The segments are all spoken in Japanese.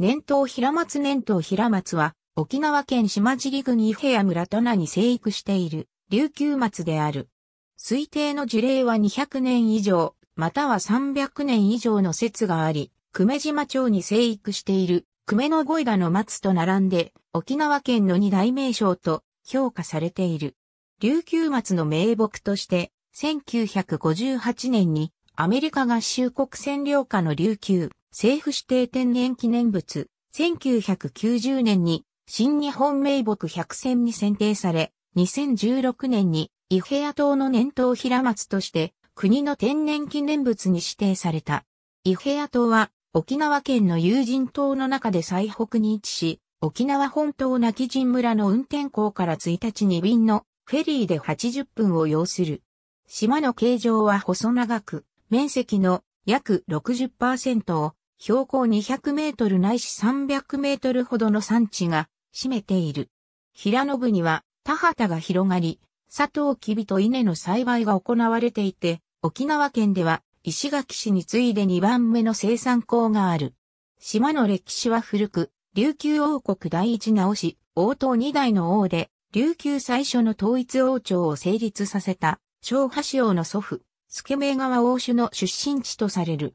年頭平松年頭平松は、沖縄県島尻郡伊平屋村田名に生育している、琉球松である。推定の樹齢は200年以上、または300年以上の説があり、久米島町に生育している、久米のゴイダの松と並んで、沖縄県の二大名称と評価されている。琉球松の名木として、1958年にアメリカ合衆国占領下の琉球、政府指定天然記念物、1990年に新日本名木百選に選定され、2016年にイ平ア島の年頭平松として国の天然記念物に指定された。イ平ア島は沖縄県の有人島の中で最北に位置し、沖縄本島なき人村の運転港から1日に便のフェリーで80分を要する。島の形状は細長く、面積の約60%を標高200メートルないし300メートルほどの山地が占めている。平野部には田畑が広がり、砂糖きびと稲の栽培が行われていて、沖縄県では石垣市に次いで2番目の生産港がある。島の歴史は古く、琉球王国第一直し、王党二代の王で、琉球最初の統一王朝を成立させた、小波王の祖父、助名川王主の出身地とされる。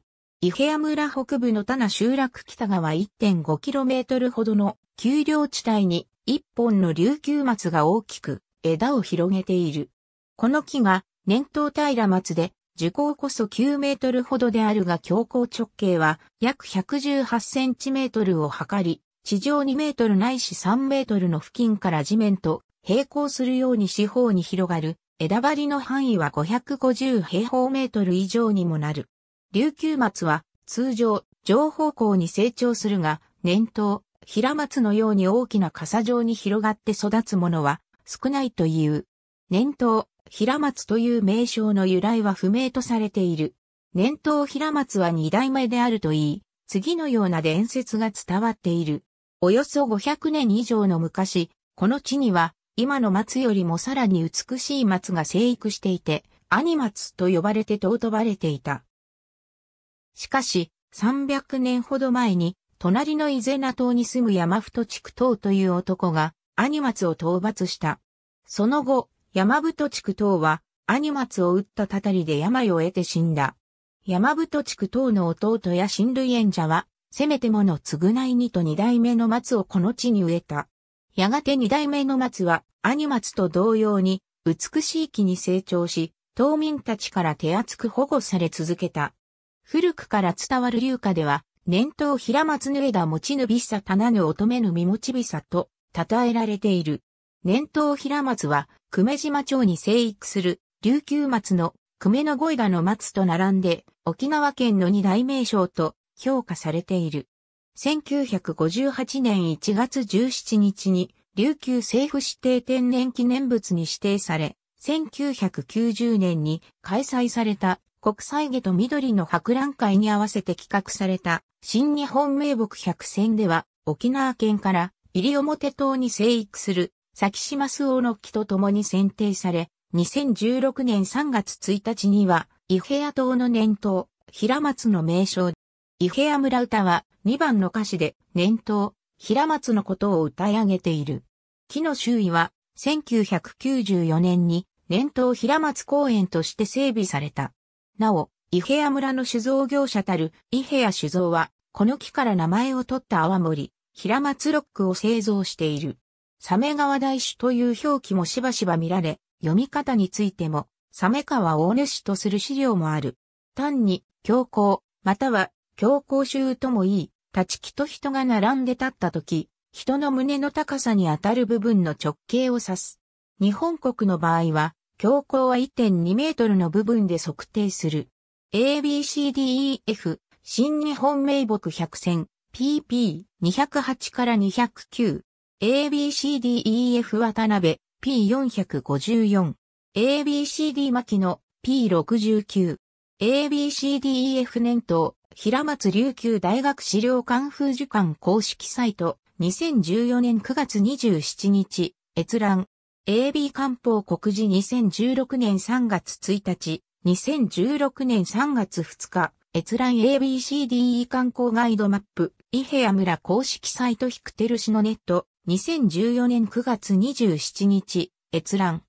イヘア村北部の田名集落北側 1.5km ほどの丘陵地帯に一本の琉球松が大きく枝を広げている。この木が年頭平松で樹高こそ9メートルほどであるが強行直径は約118センチメートルを測り、地上2メートルないし3メートルの付近から地面と並行するように四方に広がる枝張りの範囲は550平方メートル以上にもなる。琉球松は通常上方向に成長するが、年頭、平松のように大きな傘状に広がって育つものは少ないという。年頭、平松という名称の由来は不明とされている。年頭平松は二代目であるといい、次のような伝説が伝わっている。およそ500年以上の昔、この地には、今の松よりもさらに美しい松が生育していて、兄松と呼ばれて尊ばれていた。しかし、300年ほど前に、隣の伊是名島に住む山太地区島という男が、アニマツを討伐した。その後、山太地区島は、アニマツを撃ったたたりで病を得て死んだ。山太地区島の弟や親類縁者は、せめてもの償いにと二代目の松をこの地に植えた。やがて二代目の松は、アニマツと同様に、美しい木に成長し、島民たちから手厚く保護され続けた。古くから伝わる流下では、年頭平松ぬえだ持ちぬびさたなぬ乙女ぬみもちびさと、称えられている。年頭平松は、久米島町に生育する、琉球松の、久米の五枝の松と並んで、沖縄県の二大名称と、評価されている。1958年1月17日に、琉球政府指定天然記念物に指定され、1990年に開催された国際下と緑の博覧会に合わせて企画された新日本名木百選では沖縄県から西表島に生育する先島周の木と共に選定され、2016年3月1日には、伊平屋島の年頭、平松の名称。伊平屋村歌は2番の歌詞で、年頭、平松のことを歌い上げている。木の周囲は、1994年に、年頭平松公園として整備された。なお、伊平屋村の酒造業者たる伊平屋酒造は、この木から名前を取った泡盛、平松ロックを製造している。サメ川大酒という表記もしばしば見られ、読み方についても、サメ川大根酒とする資料もある。単に、強行、または、強行衆ともいい、立ち木と人が並んで立った時、人の胸の高さにあたる部分の直径を指す。日本国の場合は、強行は1.2メートルの部分で測定する。ABCDEF、新日本名木100選、PP208 から209。ABCDEF 渡辺、P454。ABCD 牧野、P69。ABCDEF 年頭、平松琉球大学資料館風樹館公式サイト、2014年9月27日、閲覧。AB 官報告示2016年3月1日、2016年3月2日、閲覧 ABCDE 観光ガイドマップ、イヘア村公式サイトヒクテルシのネット、2014年9月27日、閲覧。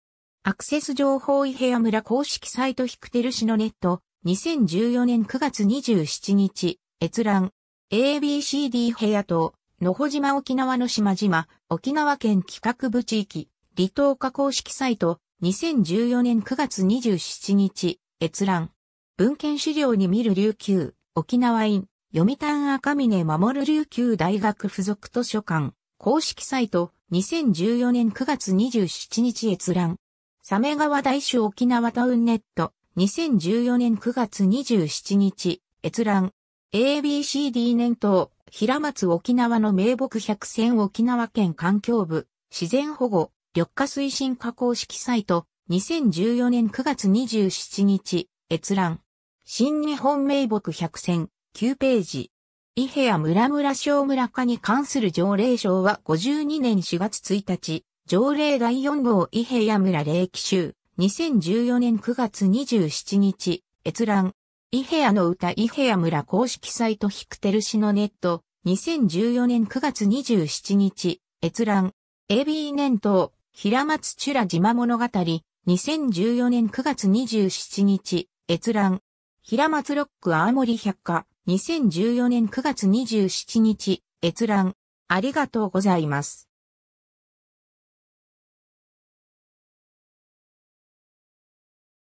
アクセス情報イヘア村公式サイトヒクテルシのネット、2014年9月27日、閲覧。ABCD ヘア島、野保島沖縄の島々、沖縄県企画部地域。離島化公式サイト、2014年9月27日、閲覧。文献資料に見る琉球、沖縄院、読谷赤峰守琉球大学附属図書館、公式サイト、2014年9月27日閲覧。サメ川大衆沖縄タウンネット、2014年9月27日、閲覧。ABCD 年頭、平松沖縄の名木百選沖縄県環境部、自然保護、緑化推進加工式サイト、2014年9月27日、閲覧。新日本名木100選、9ページ。伊平屋村村小村化に関する条例賞は52年4月1日、条例第4号伊平屋村霊気集、2014年9月27日、閲覧。伊平屋の歌伊平屋村公式サイトヒクテル氏のネット、2014年9月27日、閲覧。AB 年頭、平松チュラ島物語、2014年9月27日、閲覧。平松ロック青森百科、2014年9月27日、閲覧。ありがとうございます。